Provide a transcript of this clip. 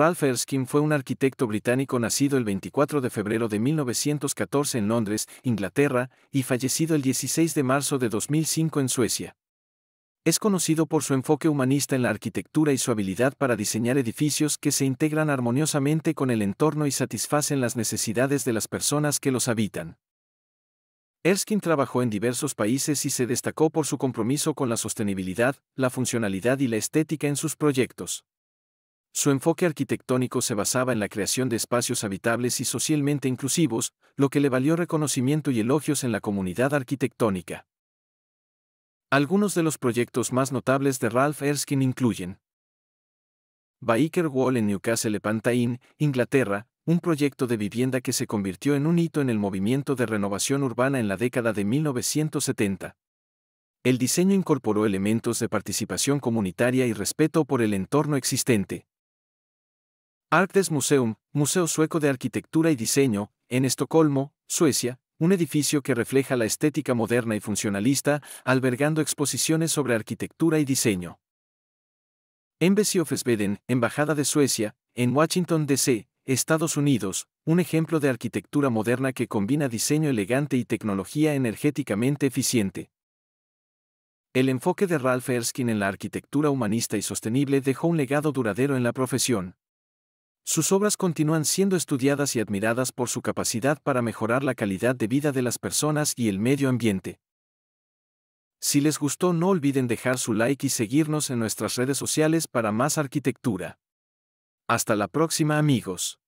Ralph Erskine fue un arquitecto británico nacido el 24 de febrero de 1914 en Londres, Inglaterra, y fallecido el 16 de marzo de 2005 en Suecia. Es conocido por su enfoque humanista en la arquitectura y su habilidad para diseñar edificios que se integran armoniosamente con el entorno y satisfacen las necesidades de las personas que los habitan. Erskine trabajó en diversos países y se destacó por su compromiso con la sostenibilidad, la funcionalidad y la estética en sus proyectos. Su enfoque arquitectónico se basaba en la creación de espacios habitables y socialmente inclusivos, lo que le valió reconocimiento y elogios en la comunidad arquitectónica. Algunos de los proyectos más notables de Ralph Erskine incluyen Baker Wall en Newcastle upon Inglaterra, un proyecto de vivienda que se convirtió en un hito en el movimiento de renovación urbana en la década de 1970. El diseño incorporó elementos de participación comunitaria y respeto por el entorno existente. Arktes Museum, Museo Sueco de Arquitectura y Diseño, en Estocolmo, Suecia, un edificio que refleja la estética moderna y funcionalista, albergando exposiciones sobre arquitectura y diseño. Embassy of Sweden, Embajada de Suecia, en Washington, D.C., Estados Unidos, un ejemplo de arquitectura moderna que combina diseño elegante y tecnología energéticamente eficiente. El enfoque de Ralph Erskine en la arquitectura humanista y sostenible dejó un legado duradero en la profesión. Sus obras continúan siendo estudiadas y admiradas por su capacidad para mejorar la calidad de vida de las personas y el medio ambiente. Si les gustó no olviden dejar su like y seguirnos en nuestras redes sociales para más arquitectura. Hasta la próxima amigos.